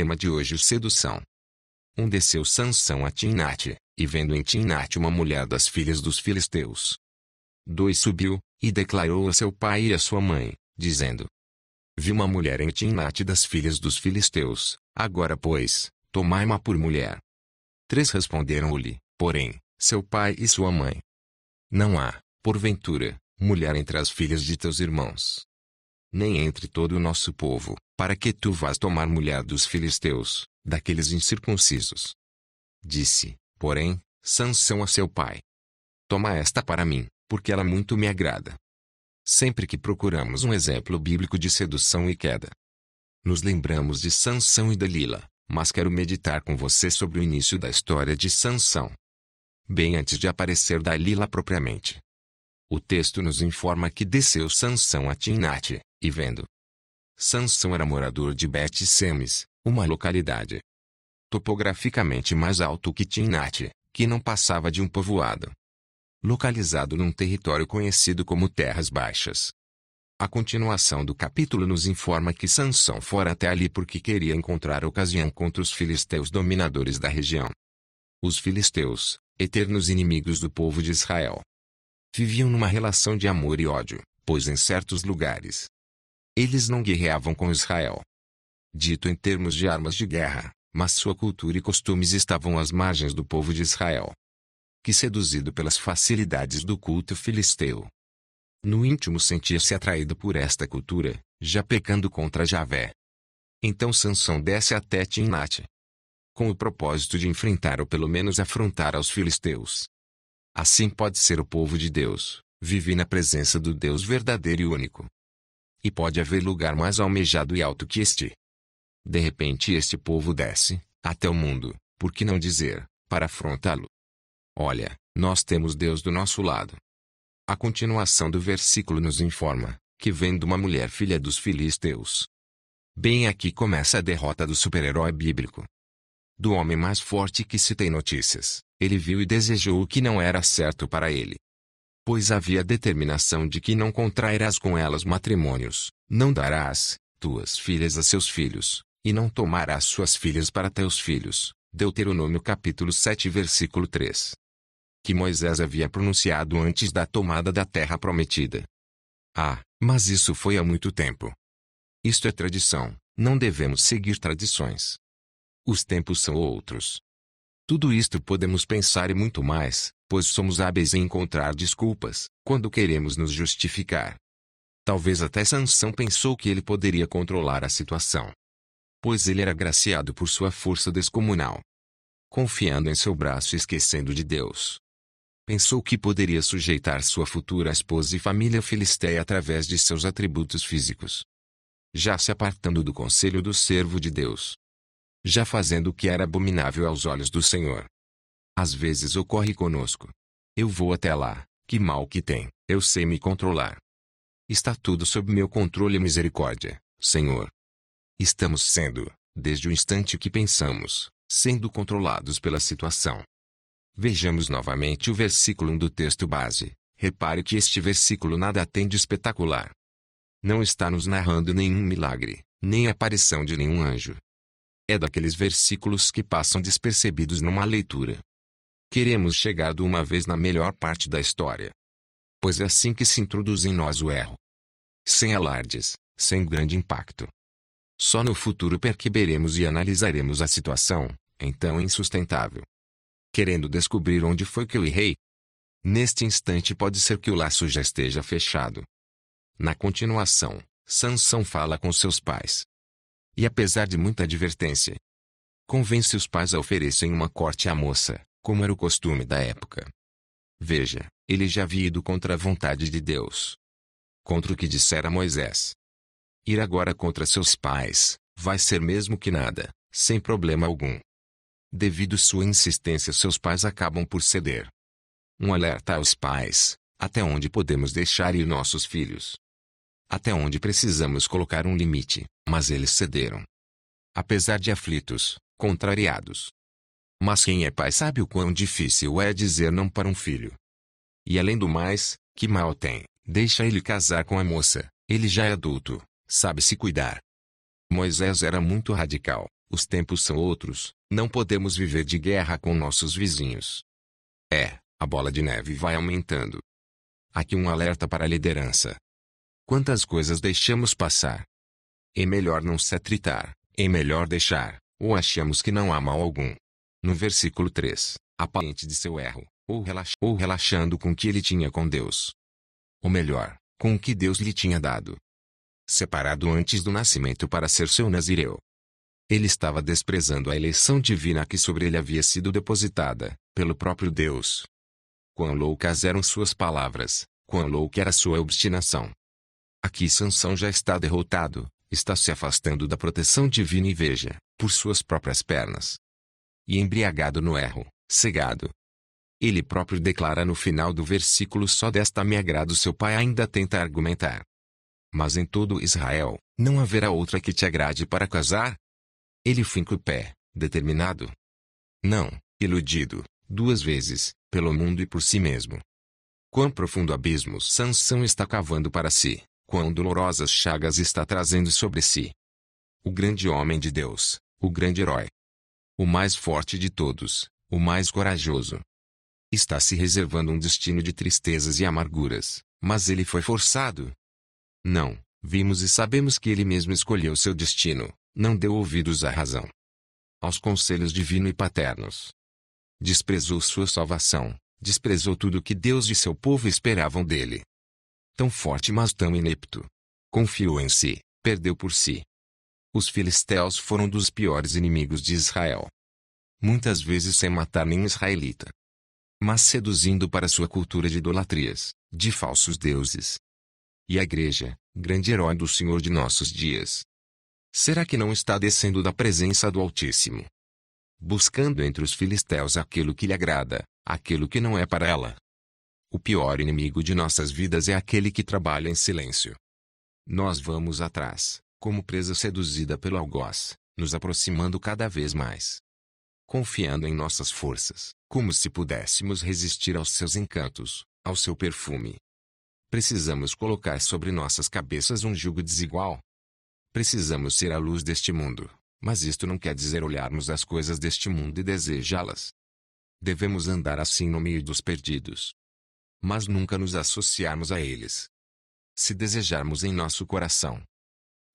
tema de hoje o sedução. Um desceu Sansão a tinate e vendo em tinate uma mulher das filhas dos filisteus. Dois subiu, e declarou a seu pai e a sua mãe, dizendo, Vi uma mulher em tinate das filhas dos filisteus, agora pois, tomai-ma por mulher. Três responderam-lhe, porém, seu pai e sua mãe. Não há, porventura, mulher entre as filhas de teus irmãos. Nem entre todo o nosso povo, para que tu vás tomar mulher dos filisteus, daqueles incircuncisos. Disse, porém, Sansão a seu pai: Toma esta para mim, porque ela muito me agrada. Sempre que procuramos um exemplo bíblico de sedução e queda, nos lembramos de Sansão e Dalila, mas quero meditar com você sobre o início da história de Sansão. Bem antes de aparecer Dalila propriamente. O texto nos informa que desceu Sansão a Tinate, e vendo, Sansão era morador de Bet-Semes, uma localidade topograficamente mais alto que Tinate, que não passava de um povoado. Localizado num território conhecido como Terras Baixas. A continuação do capítulo nos informa que Sansão fora até ali porque queria encontrar ocasião contra os filisteus dominadores da região. Os filisteus, eternos inimigos do povo de Israel, viviam numa relação de amor e ódio, pois em certos lugares eles não guerreavam com Israel. Dito em termos de armas de guerra, mas sua cultura e costumes estavam às margens do povo de Israel, que seduzido pelas facilidades do culto filisteu, no íntimo sentia-se atraído por esta cultura, já pecando contra Javé. Então Sansão desce até Timnate, com o propósito de enfrentar ou pelo menos afrontar aos filisteus. Assim pode ser o povo de Deus, vive na presença do Deus verdadeiro e único, e pode haver lugar mais almejado e alto que este. De repente este povo desce, até o mundo, por que não dizer, para afrontá-lo? Olha, nós temos Deus do nosso lado. A continuação do versículo nos informa que vem de uma mulher filha dos filisteus. Bem aqui começa a derrota do super-herói bíblico. Do homem mais forte que se tem notícias, ele viu e desejou o que não era certo para ele, pois havia determinação de que não contrairás com elas matrimônios, não darás tuas filhas a seus filhos, e não tomarás suas filhas para teus filhos. Deuteronômio capítulo 7 versículo 3. Que Moisés havia pronunciado antes da tomada da terra prometida. Ah, mas isso foi há muito tempo. Isto é tradição, não devemos seguir tradições. Os tempos são outros. Tudo isto podemos pensar e muito mais, pois somos hábeis em encontrar desculpas, quando queremos nos justificar. Talvez até Sansão pensou que ele poderia controlar a situação. Pois ele era agraciado por sua força descomunal. Confiando em seu braço e esquecendo de Deus. Pensou que poderia sujeitar sua futura esposa e família filisteia através de seus atributos físicos. Já se apartando do conselho do servo de Deus. Já fazendo o que era abominável aos olhos do Senhor. Às vezes ocorre conosco. Eu vou até lá, que mal que tem, eu sei me controlar. Está tudo sob meu controle e misericórdia, Senhor. Estamos sendo, desde o instante que pensamos, sendo controlados pela situação. Vejamos novamente o versículo 1 do texto base. Repare que este versículo nada tem de espetacular. Não está nos narrando nenhum milagre, nem aparição de nenhum anjo. É daqueles versículos que passam despercebidos numa leitura. Queremos chegar de uma vez na melhor parte da história. Pois é assim que se introduz em nós o erro. Sem alardes, sem grande impacto. Só no futuro perceberemos e analisaremos a situação, então insustentável. Querendo descobrir onde foi que eu errei? Neste instante pode ser que o laço já esteja fechado. Na continuação, Sansão fala com seus pais. E apesar de muita advertência, convence os pais a oferecerem uma corte à moça, como era o costume da época. Veja, ele já havia ido contra a vontade de Deus. Contra o que dissera Moisés. Ir agora contra seus pais, vai ser mesmo que nada, sem problema algum. Devido sua insistência, seus pais acabam por ceder. Um alerta aos pais: até onde podemos deixar ir nossos filhos? Até onde precisamos colocar um limite, mas eles cederam. Apesar de aflitos, contrariados, mas quem é pai sabe o quão difícil é dizer não para um filho. E além do mais, que mal tem, deixa ele casar com a moça, ele já é adulto, sabe se cuidar. Moisés era muito radical, os tempos são outros, não podemos viver de guerra com nossos vizinhos. É, a bola de neve vai aumentando. Aqui um alerta para a liderança. Quantas coisas deixamos passar? É melhor não se atritar, é melhor deixar, ou achamos que não há mal algum, no versículo 3, apalente de seu erro, ou, relax, ou relaxando com o que ele tinha com Deus. Ou melhor, com o que Deus lhe tinha dado. Separado antes do nascimento para ser seu nazireu. Ele estava desprezando a eleição divina que sobre ele havia sido depositada, pelo próprio Deus. Quão loucas eram suas palavras, quão louca era sua obstinação. Aqui Sansão já está derrotado, está se afastando da proteção divina e veja, por suas próprias pernas, e embriagado no erro, cegado. Ele próprio declara no final do versículo: Só desta me agrado. Seu pai ainda tenta argumentar. Mas em todo Israel, não haverá outra que te agrade para casar? Ele finca o pé, determinado. Não, iludido, duas vezes, pelo mundo e por si mesmo. Quão profundo abismo Sansão está cavando para si, quão dolorosas chagas está trazendo sobre si. O grande homem de Deus, o grande herói, o mais forte de todos, o mais corajoso. Está se reservando um destino de tristezas e amarguras, mas ele foi forçado. Não, vimos e sabemos que ele mesmo escolheu seu destino, não deu ouvidos à razão. Aos conselhos divino e paternos. Desprezou sua salvação, desprezou tudo que Deus e seu povo esperavam dele. Tão forte mas tão inepto. Confiou em si, perdeu por si, os filisteus foram dos piores inimigos de Israel. Muitas vezes sem matar nenhum israelita. Mas seduzindo para sua cultura de idolatrias, de falsos deuses. E a igreja, grande herói do Senhor de nossos dias. Será que não está descendo da presença do Altíssimo? Buscando entre os filisteus aquilo que lhe agrada, aquilo que não é para ela. O pior inimigo de nossas vidas é aquele que trabalha em silêncio. Nós vamos atrás, como presa seduzida pelo algoz, nos aproximando cada vez mais. Confiando em nossas forças, como se pudéssemos resistir aos seus encantos, ao seu perfume. Precisamos colocar sobre nossas cabeças um jugo desigual. Precisamos ser a luz deste mundo, mas isto não quer dizer olharmos as coisas deste mundo e desejá-las. Devemos andar assim no meio dos perdidos. Mas nunca nos associarmos a eles. Se desejarmos em nosso coração,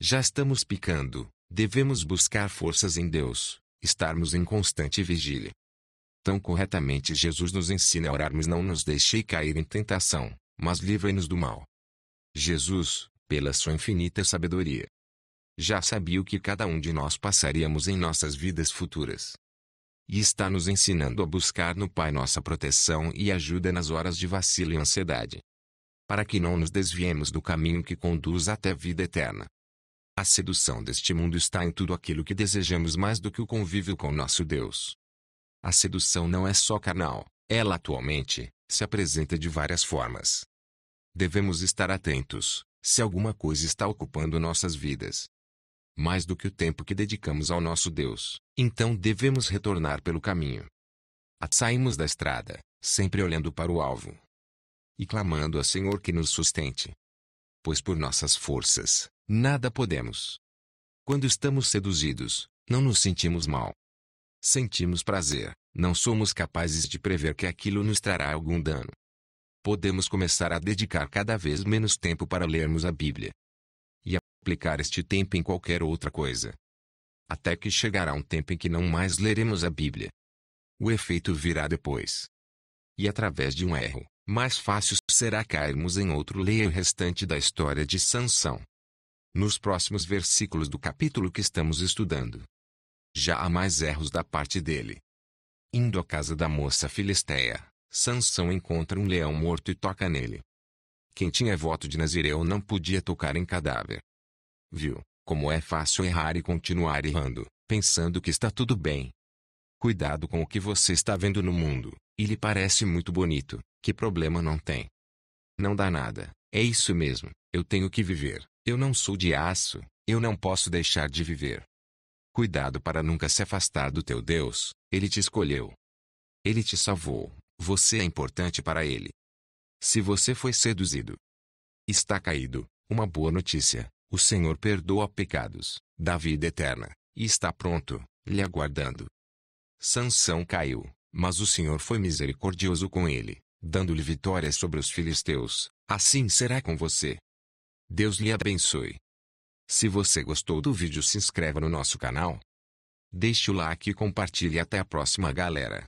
já estamos picando, devemos buscar forças em Deus, estarmos em constante vigília. Tão corretamente Jesus nos ensina a orarmos não nos deixei cair em tentação, mas livrai-nos do mal. Jesus, pela sua infinita sabedoria, já sabia o que cada um de nós passaríamos em nossas vidas futuras. E está nos ensinando a buscar no Pai nossa proteção e ajuda nas horas de vacilo e ansiedade. Para que não nos desviemos do caminho que conduz até a vida eterna. A sedução deste mundo está em tudo aquilo que desejamos mais do que o convívio com nosso Deus. A sedução não é só carnal, ela atualmente se apresenta de várias formas. Devemos estar atentos se alguma coisa está ocupando nossas vidas. Mais do que o tempo que dedicamos ao nosso Deus, então devemos retornar pelo caminho. Saímos da estrada, sempre olhando para o alvo e clamando ao Senhor que nos sustente. Pois por nossas forças, nada podemos. Quando estamos seduzidos, não nos sentimos mal. Sentimos prazer, não somos capazes de prever que aquilo nos trará algum dano. Podemos começar a dedicar cada vez menos tempo para lermos a Bíblia e aplicar este tempo em qualquer outra coisa. Até que chegará um tempo em que não mais leremos a Bíblia. O efeito virá depois. E através de um erro, mais fácil será cairmos em outro. Leia o restante da história de Sansão nos próximos versículos do capítulo que estamos estudando. Já há mais erros da parte dele. Indo à casa da moça filisteia, Sansão encontra um leão morto e toca nele. Quem tinha voto de Nazireu não podia tocar em cadáver. Viu como é fácil errar e continuar errando, pensando que está tudo bem. Cuidado com o que você está vendo no mundo, e lhe parece muito bonito, que problema não tem. Não dá nada, é isso mesmo, eu tenho que viver. Eu não sou de aço, eu não posso deixar de viver. Cuidado para nunca se afastar do teu Deus, ele te escolheu. Ele te salvou, você é importante para ele. Se você foi seduzido, está caído, uma boa notícia: o Senhor perdoa pecados, dá vida eterna, e está pronto, lhe aguardando. Sansão caiu, mas o Senhor foi misericordioso com ele dando-lhe vitória sobre os filisteus, assim será com você. Deus lhe abençoe. Se você gostou do vídeo se inscreva no nosso canal. Deixe o like e compartilhe até a próxima galera.